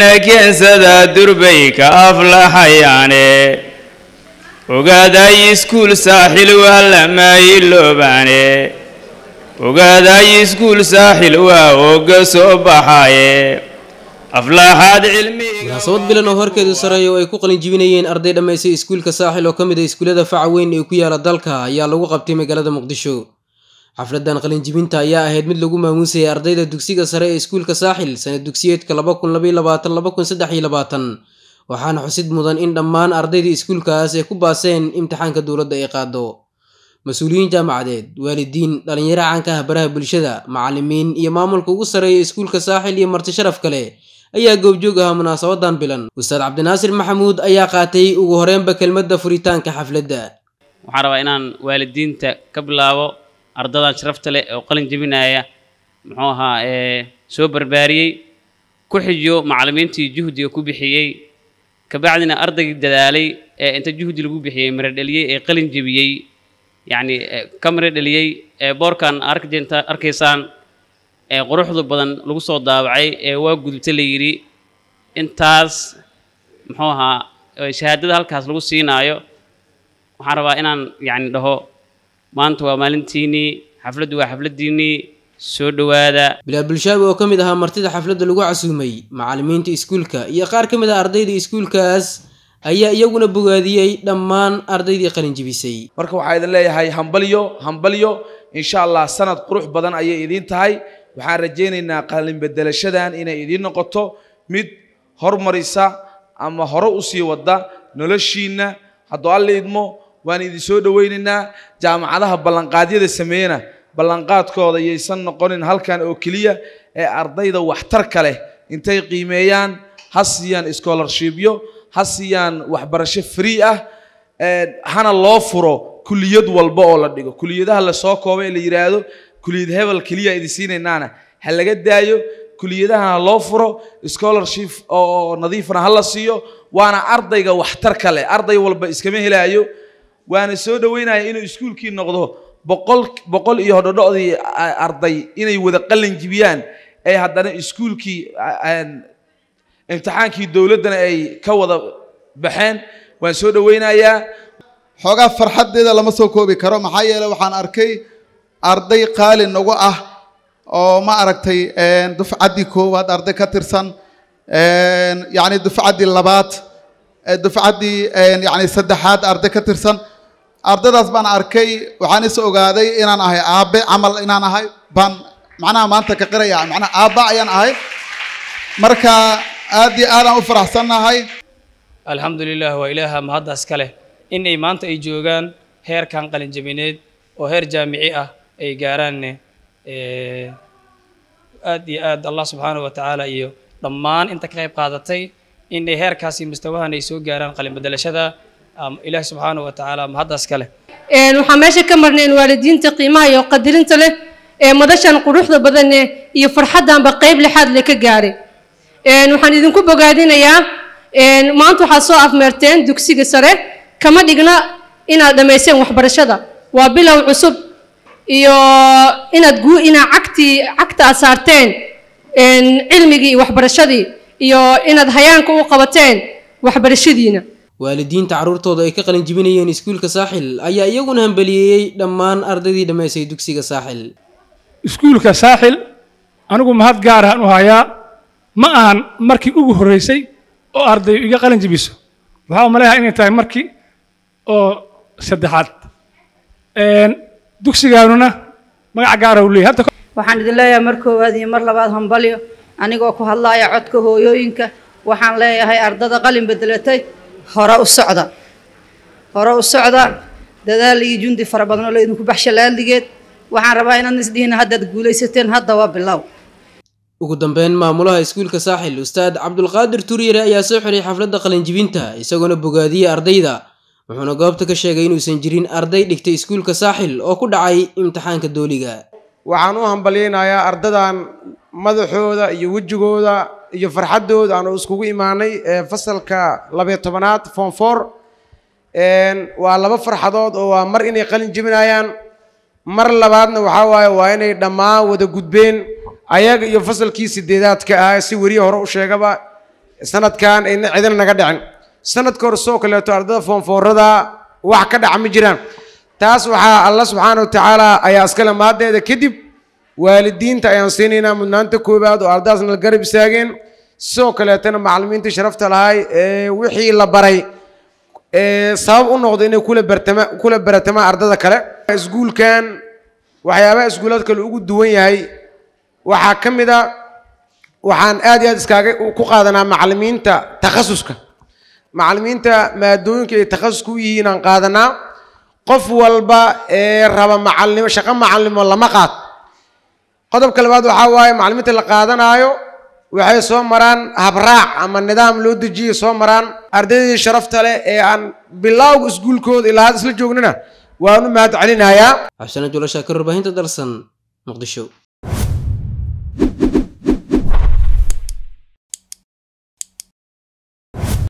nageensada durbay ka aflahayaane ogaaday iskuul saaxil waa lamayiloobaane ogaaday iskuul saaxil waa ooga soo baxaye aflaxaadcilmigmunaasabad bilan oo horkeedu sareeya oo ay ku qalinjibinayeen arday dhammaysay iskuulka saaxil oo ka mid a iskuullada faca weyn ee ku yaala dalka ayaa lagu qabtay magaalada muqdisho xafladan qalinjibinta ayaa ahayd mid lagu maamuusayay ardayda dugsiga sare ee iskuulka saaxil sanad dugsiyeedka waxaana xusid mudan in dhammaan ardaydai iskuulkaas ay ku baaseen imtixaanka dowladda ay qaado mas-uuliyiin jaamacadeed waalidiin dhallinyaro caanka ah baraha bulshada macalimiin iyo maamulka ugu sarreeya iskuulka saaxil iyo marti sharaf kale ayaa goobjoog ahaa munaasabadan bilan ustaad cabdinaasir maxamuud ayaa qaatay ugu horeenba kelmadda furitaanka xafladda waxaan rabaa inaan waalidiinta ka bilaabo ardadan sharafta leh oo qalin jebinaya muxuu ahaa ee soo barbaariyey ku xijiyo macalimiintii juhdiga ku bixiyey kabacdina ardaygii dadaalay ee inta juhdi lagu bixiyey maradheliyey ee qalin jebiyey yacni ka maradheliyey ee boorkan arkjenta arkaysaan ee quruxdu badan lagu soo daabacay ee waa gudubta la yidhi intaas muxuu ahaa shahaadada halkaas lagu siinaayo waxaan rabaa inaan yacni dhaho maanta waa maalintiinii xafladdu waa xafladdiinnii soo dhowaada bilaab bulshaabi oo ka mid ahaa martida xafladda lagu casuumay macalimiinta iskuulka iyo qaar ka mid ah ardayda iskuulkaas ayaa iyaguna bogaadiyey dhammaan ardaydii qalinjibisay marka waxaa idin leeyahay hambalyo hambalyo insha allah sanad qurux badan ayay idiin tahay waxaan rajaynaynaa qalinbedelashadan inay idiin noqoto mid hormarisa ama hore u sii wadda noloshiinna haddoo alla idmo waan idin soo dhowaynaynaa jaamacadaha ballanqaadyada sameeyena ballanqaadkooda yaysan noqonin halkan oo keliya ee ardayda waxtarka leh intay qiimeeyaan ha siiyaan iskoolarshibyo ha siiyaan waxbarasho free ah hana loo furo kulliyad walba oo la dhigo kuliyadaha lasoo koobay ee la yidhaahdo kuliyad hebel keliya idin siinaynaana ha laga daayo kuliyadaha loo furo scholarship oo nadiifna ha la siiyo waana ardayga waxtarka leh arday walba iskama helaayo waana soo dhoweynaya inuu iskuulkii noqdo boqol iyo hodhodhodii arday inay wada qalin jibiyaan ee haddana iskuulkii imtixaankii dowladdana ay ka wada baxeen waan soo dhaweynayaa xoogaa farxaddeeda lama soo koobi karo maxaa yeele waxaan arkay arday qaali nagu ah oo ma aragtay dufcaddii koowaad arday ka tirsan yacni dufcaddii labaad dufcaddii yacni saddexaad arday ka tirsan ardadaas baan arkay waxaan is ogaaday inaan ahay aabe camal inaan ahay baan macnaha maanta ka qiraya manaa aabba ayaan ahay marka aad iyo aadaan u faraxsannahay alxamdu lilah waa ilaaha mahaddaas kale in ay maanta ay joogaan heerkan qalinjabineed oo heer jaamici ah ay gaaraanne aad iyo aad allah subxaanahu wa iyo dhammaan inta ka qayb qaadatay inay heerkaasi mustawahan ay soo gaaraan qalinbedelashada ilaahi subxaanah wa tacaala ama mahaddaas kale waxaan meesha ka marnay in waalidiinta qiimaha iyo qadirinta leh ee madashan quruxda badane iyo farxaddanba qayb lixaad le ka gaaray waxaan idinku bogaadinayaa maanta waxaad soo afmeerteen dugsiga sare kama dhigna inaad dhammayseen waxbarashada waa bilow cusub iyo inaad guu inaad cagtii cagta aad saarteen cilmigii iyo waxbarashadii iyo inaad hayaanka u qabateen waxbarashadiina waalidiinta carruurtooda ay ka qalin jibinayeen iskuulka saaxil ayaa iyaguna hambaliyeeyey dhammaan ardaydii dhammaysay dugsiga saaxil iskuulka saaxil anigu mahad gaarahaan u hayaa ma ahan markii ugu horreysay oo arday iga qalin jibiso waxaa u maleeyaha inay tahay markii oo saddexaad dugsigaanuna magac gaara ah u leeyay waxaan idin leeyahay mar koowaad iyo mar labaad hambalyo anigoo ku hadlaaya codka hooyooyinka waxaan leeyahay ardada qalin bedelatay hore u socda hore u socda dadaal iyo jundi fara badan oo la idinku baxsha laaldigeed waxaan rabaa inaan isdhihin haddaad guulaysateen hadda waa bilow ugu dambeyn maamulaha iskuulka saaxil ustaad cabdulqaadir turyere ayaa soo xiray xafladda qalinjibinta isagoona bogaadiyey ardayda wuxuuna goobta ka sheegay inuusan jirin arday dhigtay iskuulka saaxil oo ku dhacay imtixaanka dooliga waxaan u hambalyeynayaa ardadan madaxooda iyo wejigooda iyo farxaddood aanu iskugu imaanay fasalka labiyo tobanaad form for waa laba farxadood oo waa mar inay qalin jebinayaan mar labaadna waxaa waaye waa inay dhammaan wada gudbeen ayaga iyo fasalkii sideedaadka ahaa si weriya hore u sheegaba sanadkan ayna cidina naga dhicin sanadka hore soo kaleeto ardada foonfoorada wax ka dhaca ma jiraan taas waxaa alla subxaana wa tacaala ayaa iskale maadeeda kadib waalidiinta ayaan siinaynaa mudnaanta koowaad oo ardadaasna la garab istaageen sidoo kaleetana macallimiintii sharafta lahay wixii la baray sabab u noqda inay kula bartama kula baratamaan ardada kale isguulkan waxyaabaha isguulaad kale ugu duwan yahay waxaa ka mid a waxaan aad iyo aad iskaaga ku qaadanaa macalimiinta takhasuska macalimiinta maadooyinka ay takhasuska u yihiin aan qaadanaa qof walba ee raba macalimo shaqo macalimo lama qaad qodobka labaad waxaa waaye macalimiinta la qaadanaayo waxay soo maraan habraac ama nidaam loo dejiyay soo maraan ardaydii sharafta leh ee aan bilowga iskuulkooda ilaa had isla joognana waan u mahad celinayaa xuseen ajuulashaakir warbaahinta dalsan muqdisho